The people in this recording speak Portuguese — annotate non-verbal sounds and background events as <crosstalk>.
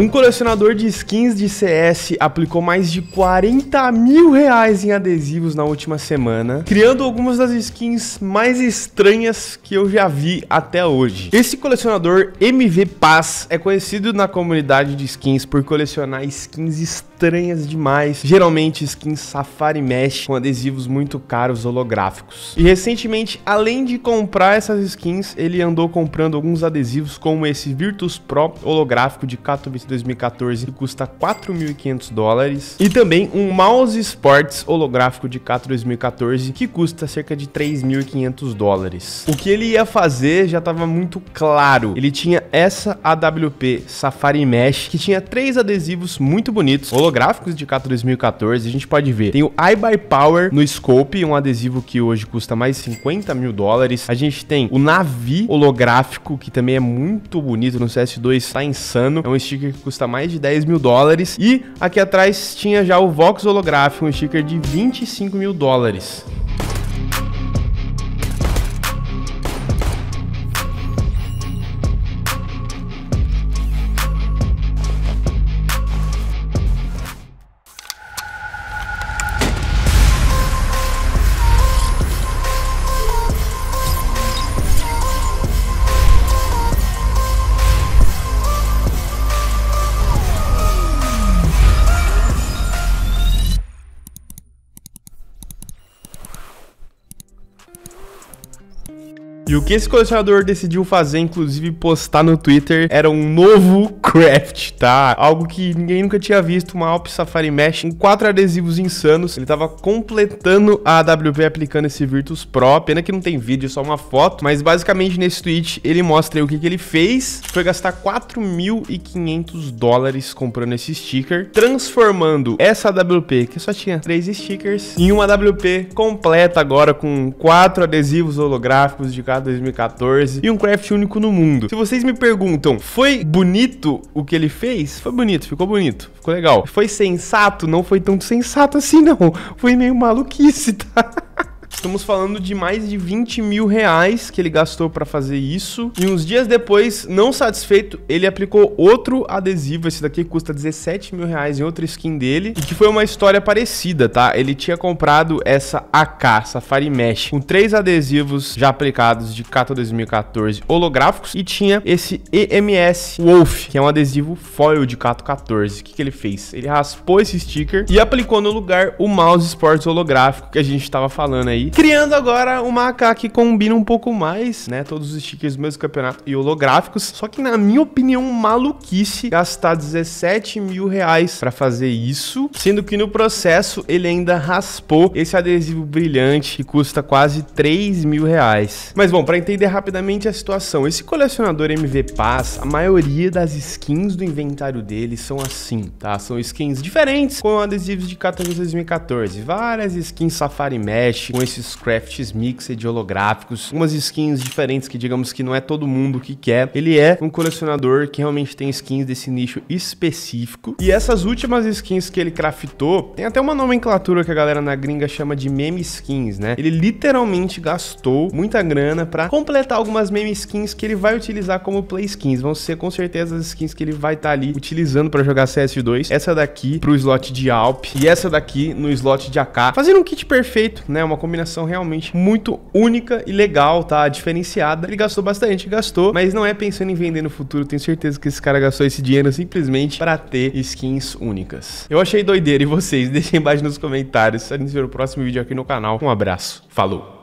Um colecionador de skins de CS aplicou mais de 40 mil reais em adesivos na última semana, criando algumas das skins mais estranhas que eu já vi até hoje. Esse colecionador MV Paz é conhecido na comunidade de skins por colecionar skins estranhas demais, geralmente skins Safari Mesh com adesivos muito caros holográficos. E recentemente, além de comprar essas skins, ele andou comprando alguns adesivos como esse Virtus Pro holográfico de Katowice 2014, que custa 4.500 dólares. E também um mouse Sports holográfico de Kato 2014, que custa cerca de 3.500 dólares. O que ele ia fazer já estava muito claro. Ele tinha essa AWP Safari Mesh, que tinha três adesivos muito bonitos, holográficos de Kato 2014. A gente pode ver, tem o iBuyPower by Power no Scope, um adesivo que hoje custa mais 50 mil dólares. A gente tem o Navi holográfico, que também é muito bonito no CS2, tá insano. É um sticker que custa mais de 10 mil dólares. E aqui atrás tinha já o Vox holográfico, um sticker de 25 mil dólares. E o que esse colecionador decidiu fazer, inclusive postar no Twitter, era um novo <laughs> craft, tá? Algo que ninguém nunca tinha visto, uma Alp Safari Mesh com quatro adesivos insanos. Ele tava completando a AWP aplicando esse Virtus Pro. Pena que não tem vídeo, é só uma foto. Mas basicamente nesse tweet ele mostra aí o que, que ele fez. Foi gastar 4.500 dólares comprando esse sticker, transformando essa AWP, que só tinha três stickers, em uma AWP completa agora com quatro adesivos holográficos de cada 2014 e um craft único no mundo. Se vocês me perguntam, foi bonito o que ele fez? Foi bonito, ficou bonito, ficou legal. Foi sensato? Não foi tão sensato assim não, foi meio maluquice, tá? <laughs> Estamos falando de mais de 20 mil reais que ele gastou para fazer isso. E uns dias depois, não satisfeito, ele aplicou outro adesivo. Esse daqui custa 17 mil reais em outra skin dele. E que foi uma história parecida, tá? Ele tinha comprado essa AK, Safari Mesh, com três adesivos já aplicados de Cato 2014 holográficos. E tinha esse EMS Wolf, que é um adesivo foil de Cato 14. O que, que ele fez? Ele raspou esse sticker e aplicou no lugar o mouse Sports holográfico que a gente estava falando aí Criando agora uma AK que combina um pouco mais, né? Todos os stickers do mesmo campeonato e holográficos. Só que, na minha opinião, maluquice gastar 17 mil reais pra fazer isso. Sendo que no processo ele ainda raspou esse adesivo brilhante que custa quase 3 mil reais. Mas bom, pra entender rapidamente a situação, esse colecionador MV Paz, a maioria das skins do inventário dele são assim, tá? São skins diferentes com adesivos de 14 2014. Várias skins Safari Mesh com esses esses crafts mixed holográficos, umas skins diferentes que digamos que não é todo mundo que quer. Ele é um colecionador que realmente tem skins desse nicho específico. E essas últimas skins que ele craftou, tem até uma nomenclatura que a galera na gringa chama de meme skins, né? Ele literalmente gastou muita grana para completar algumas meme skins que ele vai utilizar como play skins. Vão ser com certeza as skins que ele vai estar tá ali utilizando para jogar CS2. Essa daqui pro slot de Alp e essa daqui no slot de AK. Fazendo um kit perfeito, né? Uma combinação premiação realmente muito única e legal, tá? Diferenciada. Ele gastou bastante, gastou, mas não é pensando em vender no futuro. Tenho certeza que esse cara gastou esse dinheiro simplesmente para ter skins únicas. Eu achei doideira. E vocês? <laughs> Deixem embaixo nos comentários. A gente se vê no próximo vídeo aqui no canal. Um abraço. Falou!